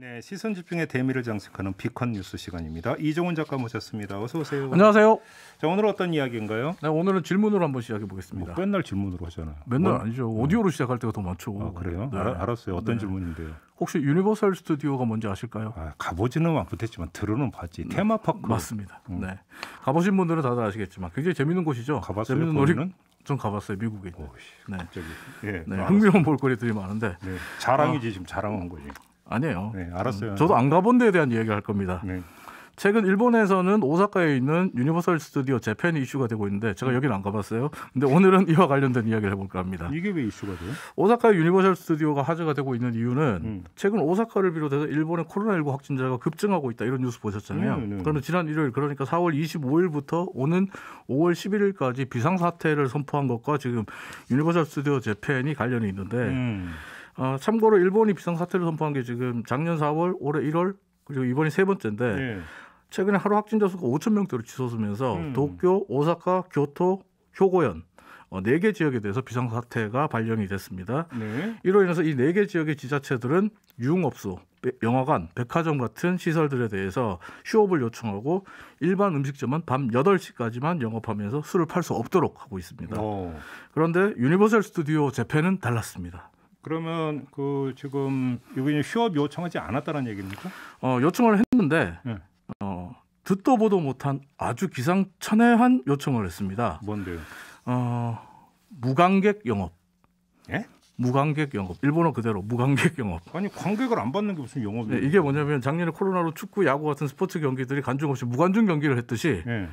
네, 시선 집중의 대미를 장식하는 비컨 뉴스 시간입니다. 이종훈 작가 모셨습니다. 어서 오세요. 안녕하세요. 자, 오늘 어떤 이야기인가요? 네, 오늘은 질문으로 한번 시작해 보겠습니다. 뭐, 맨날 질문으로 하잖아요. 맨날 뭐, 아니죠. 네. 오디오로 어. 시작할 때가 더 많죠. 아, 그래요? 네. 알, 았어요 어떤 네. 질문인데요? 혹시 유니버설 스튜디오가 뭔지 아실까요? 아, 가보지는 못했지만 들어는 봤지. 네. 테마파크. 맞습니다. 음. 네, 가보신 분들은 다들 아시겠지만 굉장히 재밌는 곳이죠. 가봤어요? 재밌는 놀이. 놀 가봤어요 미국에. 오씨, 네. 갑자기. 예, 네, 아, 흥미로운 볼거리들이 많은데. 네, 자랑이지 어, 지금 자랑한 거지. 아니에요. 네, 알았어요. 저도 안 가본 데에 대한 이야기를 할 겁니다. 네. 최근 일본에서는 오사카에 있는 유니버설 스튜디오 재팬이 이슈가 되고 있는데 제가 음. 여기는 안 가봤어요. 근데 오늘은 이와 관련된 이야기를 해볼까 합니다. 이게 왜 이슈가 돼요? 오사카 의 유니버설 스튜디오가 화제가 되고 있는 이유는 음. 최근 오사카를 비롯해서 일본의 코로나19 확진자가 급증하고 있다 이런 뉴스 보셨잖아요. 음, 음, 네, 네. 그러데 지난 일요일 그러니까 4월 25일부터 오는 5월 11일까지 비상사태를 선포한 것과 지금 유니버설 스튜디오 재팬이 관련이 있는데 음. 어, 참고로 일본이 비상사태를 선포한 게 지금 작년 4월, 올해 1월 그리고 이번이 세 번째인데 예. 최근에 하루 확진자 수가 5천 명대로 치솟으면서 음. 도쿄, 오사카, 교토, 효고현 어, 네개 지역에 대해서 비상사태가 발령이 됐습니다. 네. 이로 인해서 이 네 개 지역의 지자체들은 유흥업소, 영화관, 백화점 같은 시설들에 대해서 휴업을 요청하고 일반 음식점은 밤 8시까지만 영업하면서 술을 팔 수 없도록 하고 있습니다. 오. 어. 그런데 유니버설 스튜디오 재팬은 달랐습니다. 그러면 그 지금 여기 휴업 요청하지 않았다는 얘기입니까? 어 요청을 했는데 네. 어 듣도 보도 못한 아주 기상천외한 요청을 했습니다. 뭔데요? 어 무관객 영업. 예? 무관객 영업. 일본어 그대로 무관객 영업. 아니 관객을 안 받는 게 무슨 영업이에요? 네, 이게 뭐냐면 작년에 코로나로 축구, 야구 같은 스포츠 경기들이 관중 없이 무관중 경기를 했듯이 예.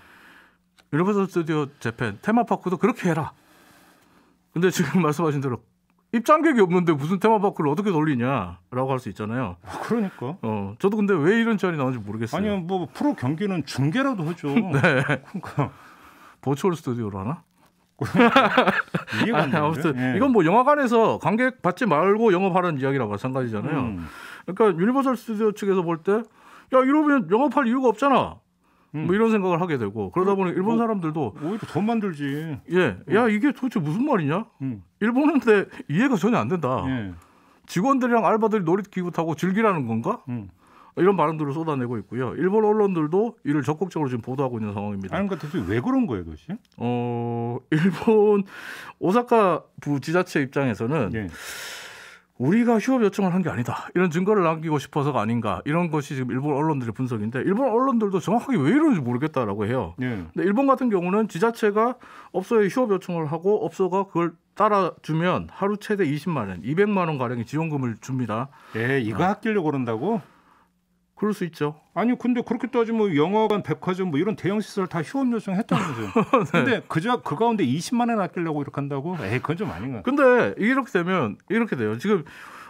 유니버설 스튜디오 재팬 테마파크도 그렇게 해라. 근데 지금 말씀하신 대로 입장객이 없는데 무슨 테마파크를 어떻게 돌리냐라고 할 수 있잖아요. 아, 그러니까. 어, 저도 근데 왜 이런 제안이 나오는지 모르겠어요. 아니요, 뭐, 뭐 프로 경기는 중계라도 하죠. 네. 그러니까 버추얼 스튜디오로 하나? 그러니까. 이해가 안 아무튼 예. 이건 뭐 영화관에서 관객 받지 말고 영업하라는 이야기랑 마찬가지잖아요. 음. 그러니까 유니버설 스튜디오 측에서 볼때야 이러면 영업할 이유가 없잖아. 음. 뭐 이런 생각을 하게 되고 그러다 보니 일본 뭐 사람들도 오히려 돈 만들지. 예, 야 이게 도대체 무슨 말이냐? 일본한테 이해가 전혀 안 된다. 예. 직원들이랑 알바들이 놀이기구 타고 즐기라는 건가? 이런 발언들을 쏟아내고 있고요. 일본 언론들도 이를 적극적으로 지금 보도하고 있는 상황입니다. 아니, 그러니까 대체 왜 그런 거예요, 그것 어, 일본 오사카 부 지자체 입장에서는 예. 우리가 휴업 요청을 한 게 아니다. 이런 증거를 남기고 싶어서가 아닌가. 이런 것이 지금 일본 언론들의 분석인데 일본 언론들도 정확하게 왜 이러는지 모르겠다라고 해요. 예. 근데 일본 같은 경우는 지자체가 업소에 휴업 요청을 하고 업소가 그걸 따라주면 하루 최대 20만 원, 200만 원 가량의 지원금을 줍니다. 예, 이거 아. 아끼려고 그런다고? 그럴 수 있죠. 아니 근데 그렇게 따지면 뭐 영화관, 백화점 뭐 이런 대형 시설 다 휴업 요청했잖아서요 네. 근데 그저 그 가운데 20만 원 아끼려고 이렇게 한다고? 에이 그건 좀 아닌가. 근데 이렇게 되면 이렇게 돼요. 지금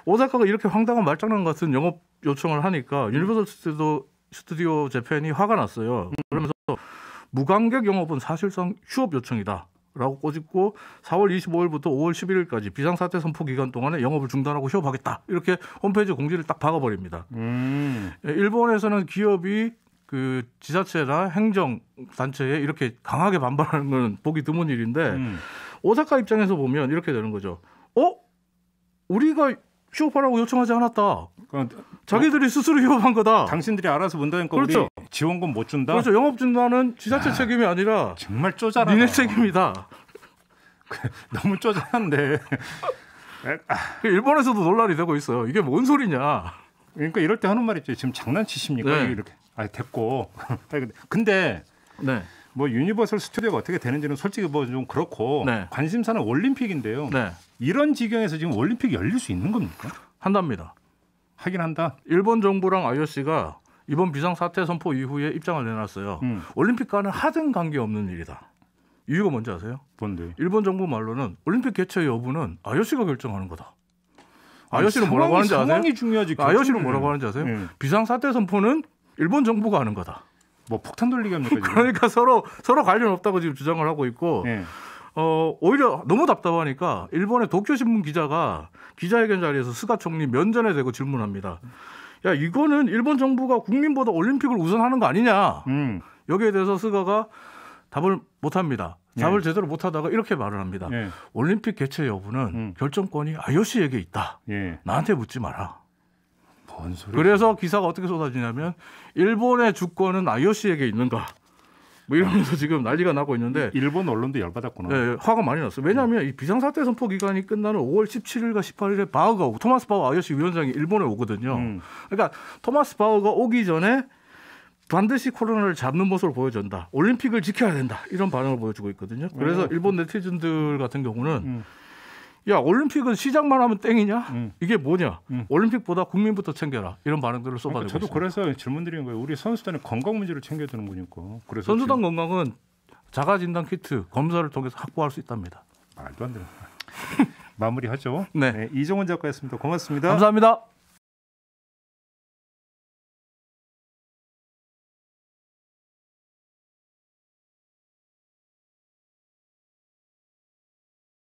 오사카가 이렇게 황당한 말장난 같은 영업 요청을 하니까 음. 유니버설 스튜디오, 스튜디오 재팬이 화가 났어요. 음. 그러면서 무관객 영업은 사실상 휴업 요청이다. 라고 꼬집고 4월 25일부터 5월 11일까지 비상사태 선포 기간 동안에 영업을 중단하고 휴업하겠다. 이렇게 홈페이지 공지를 딱 박아버립니다. 음. 예, 일본에서는 기업이 그 지자체나 행정단체에 이렇게 강하게 반발하는 건 보기 드문 일인데 음. 오사카 입장에서 보면 이렇게 되는 거죠. 어? 우리가 휴업하라고 요청하지 않았다. 그러니까 자기들이 뭐 스스로 휴업한 거다. 당신들이 알아서 문다니까 그렇죠. 지원금 못 준다. 그렇죠 영업 준다는 지자체 야, 책임이 아니라 정말 쪼잔하 니네 책임이다. 그, 너무 쪼잔한데. 그 일본에서도 논란이 되고 있어요. 이게 뭔 소리냐. 그러니까 이럴 때 하는 말이 죠 지금 장난치십니까? 네. 이렇게. 아, 됐고. 근데 네. 뭐 유니버설 스튜디오가 어떻게 되는지는 솔직히 뭐 좀 그렇고 네. 관심사는 올림픽인데요. 네. 이런 지경에서 지금 올림픽 열릴 수 있는 겁니까? 한답니다. 하긴 한다. 일본 정부랑 IOC가 이번 비상사태 선포 이후에 입장을 내놨어요. 음. 올림픽과는 하등 관계없는 일이다. 이유가 뭔지 아세요? 뭔데? 일본 정부 말로는 올림픽 개최 여부는 IOC가 결정하는 거다. IOC는 그 뭐라고 하는지 아세요? 중요하지. IOC는 뭐라고 하는지 아세요? 네. 비상사태 선포는 일본 정부가 하는 거다. 뭐 폭탄 돌리기 합니까? 그러니까 서로 서로 관련 없다고 지금 주장을 하고 있고. 네. 어, 오히려 너무 답답하니까 일본의 도쿄신문 기자가 기자회견 자리에서 스가 총리 면전에 대고 질문합니다. 야 이거는 일본 정부가 국민보다 올림픽을 우선하는 거 아니냐. 음. 여기에 대해서 스가가 답을 못합니다. 예. 답을 예. 제대로 못하다가 이렇게 말을 합니다. 예. 올림픽 개최 여부는 음. 결정권이 IOC에게 있다. 예. 나한테 묻지 마라. 뭔 소리? 그래서 기사가 어떻게 쏟아지냐면 일본의 주권은 IOC에게 있는가? 뭐 이러면서 지금 난리가 나고 있는데 일본 언론도 열받았구나. 네, 화가 많이 났어요. 왜냐하면 음. 이 비상사태 선포 기간이 끝나는 5월 17일과 18일에 바흐가 오고 토마스 바흐 아저씨 위원장이 일본에 오거든요. 음. 그러니까 토마스 바흐가 오기 전에 반드시 코로나를 잡는 모습을 보여준다. 올림픽을 지켜야 된다. 이런 반응을 보여주고 있거든요. 그래서 일본 네티즌들 같은 경우는 음. 야 올림픽은 시작만 하면 땡이냐? 음. 이게 뭐냐? 음. 올림픽보다 국민부터 챙겨라 이런 반응들을 쏟아내고 그러니까 저도 있습니다. 그래서 질문드리 거예요. 우리 선수단의 건강 문제를 챙겨주는 거니까. 그래서 선수단 지금... 건강은 자가 진단 키트 검사를 통해서 확보할 수 있답니다. 말도 안 되는 마무리하죠. 네. 네 이종훈 작가였습니다. 고맙습니다. 감사합니다.